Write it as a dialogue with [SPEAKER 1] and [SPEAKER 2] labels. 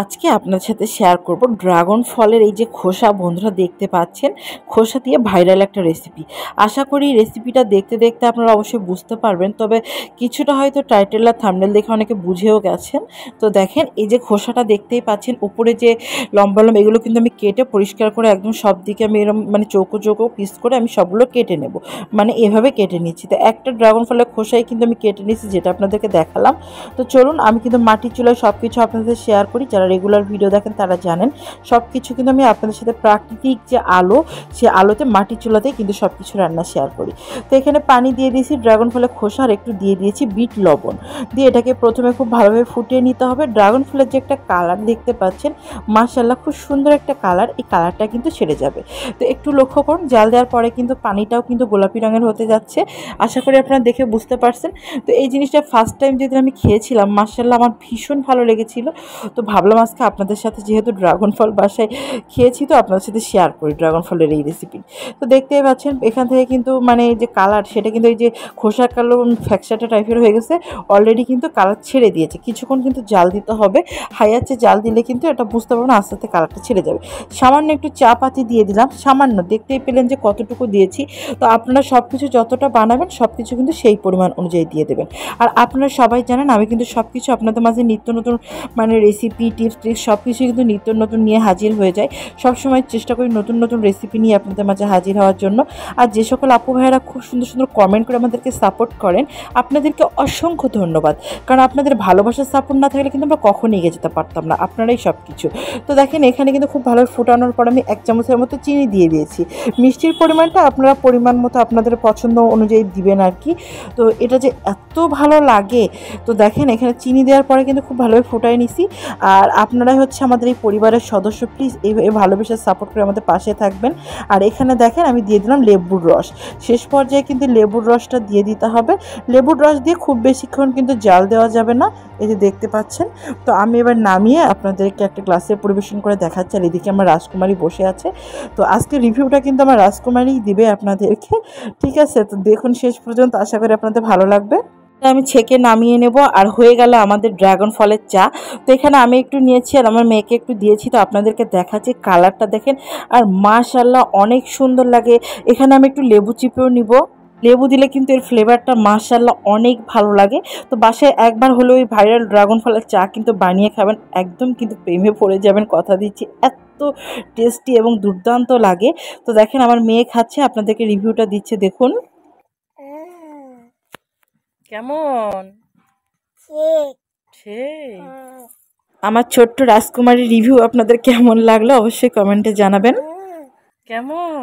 [SPEAKER 1] আজকে আপনার সাথে শেয়ার করব ড্রাগন ফলের এই যে খোসা বন্ধুরা দেখতে পাচ্ছেন খোসা দিয়ে ভাইরাল একটা রেসিপি আশা করি রেসিপিটা দেখতে দেখতে আপনারা অবশ্যই বুঝতে পারবেন তবে কিছুটা হয়তো টাইটেল আর থামনেল দেখে অনেকে বুঝেও গেছেন তো দেখেন এই যে খোসাটা দেখতেই পাচ্ছেন উপরে যে লম্বা লম্বা এগুলো কিন্তু আমি কেটে পরিষ্কার করে একদম সব দিকে আমি এরম মানে চৌকো চৌকো পিস করে আমি সবগুলো কেটে নেব মানে এভাবে কেটে নিচ্ছি তো একটা ড্রাগন ফলের খোসাই কিন্তু আমি কেটে নিয়েছি যেটা আপনাদেরকে দেখালাম তো চলুন আমি কিন্তু মাটির চুলায় সব কিছু আপনাদের শেয়ার করি যারা রেগুলার ভিডিও দেখেন তারা জানেন সব কিছু কিন্তু আমি আপনাদের সাথে প্রাকৃতিক যে আলো সে আলোতে মাটি চুলাতেই কিন্তু সব কিছু রান্না শেয়ার করি তো এখানে পানি দিয়ে দিয়েছি ড্রাগন ফলের খোসা আর একটু দিয়ে দিয়েছি বিট লবণ দিয়ে এটাকে প্রথমে খুব ভালোভাবে ফুটিয়ে নিতে হবে ড্রাগন ফলের যে একটা কালার দেখতে পাচ্ছেন মাসাল্লাহ খুব সুন্দর একটা কালার এই কালারটা কিন্তু ছেড়ে যাবে তো একটু লক্ষ্য করুন জাল দেওয়ার পরে কিন্তু পানিটাও কিন্তু গোলাপি রঙের হতে যাচ্ছে আশা করি আপনারা দেখে বুঝতে পারছেন তো এই জিনিসটা ফার্স্ট টাইম যেদিন আমি খেয়েছিলাম মাসাল্লাহ আমার ভীষণ ভালো লেগেছিল তো ভাব ভাবলাম আজকে আপনাদের সাথে যেহেতু ড্রাগন ফল বাসায় খেয়েছি তো আপনাদের সাথে শেয়ার করি ড্রাগন ফলের এই রেসিপি তো দেখতেই পাচ্ছেন এখান থেকে কিন্তু মানে যে কালার সেটা কিন্তু এই যে খোসা কালো ফ্যাকসাটা টাইপের হয়ে গেছে অলরেডি কিন্তু কালার ছেড়ে দিয়েছে কিছুক্ষণ কিন্তু জাল দিতে হবে হাইয়াচ্ছে জাল দিলে কিন্তু এটা বুঝতে পারবো না আস্তে আস্তে কালারটা ছেড়ে যাবে সামান্য একটু চা পাতি দিয়ে দিলাম সামান্য দেখতেই পেলেন যে কতটুকু দিয়েছি তো আপনারা সব কিছু যতটা বানাবেন সব কিছু কিন্তু সেই পরিমাণ অনুযায়ী দিয়ে দেবেন আর আপনারা সবাই জানেন আমি কিন্তু সব কিছু আপনাদের মাঝে নিত্য নতুন মানে রেসিপি টিপস ট্রিক্স সব কিছুই কিন্তু নিত্য নতুন নিয়ে হাজির হয়ে যায় সবসময় চেষ্টা করি নতুন নতুন রেসিপি নিয়ে আপনাদের মাঝে হাজির হওয়ার জন্য আর যে সকল আপু ভাইয়েরা খুব সুন্দর সুন্দর কমেন্ট করে আমাদেরকে সাপোর্ট করেন আপনাদেরকে অসংখ্য ধন্যবাদ কারণ আপনাদের ভালোবাসার সাপোর্ট না থাকলে কিন্তু আমরা কখনো এগিয়ে যেতে পারতাম না আপনারাই সব কিছু তো দেখেন এখানে কিন্তু খুব ভালো ফুটানোর পর আমি এক চামচের মতো চিনি দিয়ে দিয়েছি মিষ্টির পরিমাণটা আপনারা পরিমাণ মতো আপনাদের পছন্দ অনুযায়ী দিবেন আর কি তো এটা যে এত ভালো লাগে তো দেখেন এখানে চিনি দেওয়ার পরে কিন্তু খুব ভালোভাবে ফুটায় নিছি আর আর আপনারাই হচ্ছে আমাদের এই পরিবারের সদস্য প্লিজ এই ভালোবেসার সাপোর্ট করে আমাদের পাশে থাকবেন আর এখানে দেখেন আমি দিয়ে দিলাম লেবুর রস শেষ পর্যায়ে কিন্তু লেবুর রসটা দিয়ে দিতে হবে লেবুর রস দিয়ে খুব বেশিক্ষণ কিন্তু জাল দেওয়া যাবে না এই যে দেখতে পাচ্ছেন তো আমি এবার নামিয়ে আপনাদেরকে একটা গ্লাসে পরিবেশন করে দেখাচ্ছি আর এদিকে আমার রাজকুমারী বসে আছে তো আজকে রিভিউটা কিন্তু আমার রাজকুমারী দিবে আপনাদেরকে ঠিক আছে তো দেখুন শেষ পর্যন্ত আশা করি আপনাদের ভালো লাগবে আমি ছেঁকে নামিয়ে নেব আর হয়ে গেল আমাদের ড্রাগন ফলের চা তো এখানে আমি একটু নিয়েছি আর আমার মেয়েকে একটু দিয়েছি তো আপনাদেরকে দেখাচ্ছি কালারটা দেখেন আর মাশাল্লাহ অনেক সুন্দর লাগে এখানে আমি একটু লেবু চিপেও নিব লেবু দিলে কিন্তু এর ফ্লেভারটা মাশাল্লাহ অনেক ভালো লাগে তো বাসায় একবার হলে ওই ভাইরাল ড্রাগন ফলের চা কিন্তু বানিয়ে খাবেন একদম কিন্তু প্রেমে পড়ে যাবেন কথা দিচ্ছি এত টেস্টি এবং দুর্দান্ত লাগে তো দেখেন আমার মেয়ে খাচ্ছে আপনাদেরকে রিভিউটা দিচ্ছে দেখুন কেমন আমার ছোট্ট রাজকুমারী রিভিউ আপনাদের কেমন লাগলো অবশ্যই কমেন্টে জানাবেন কেমন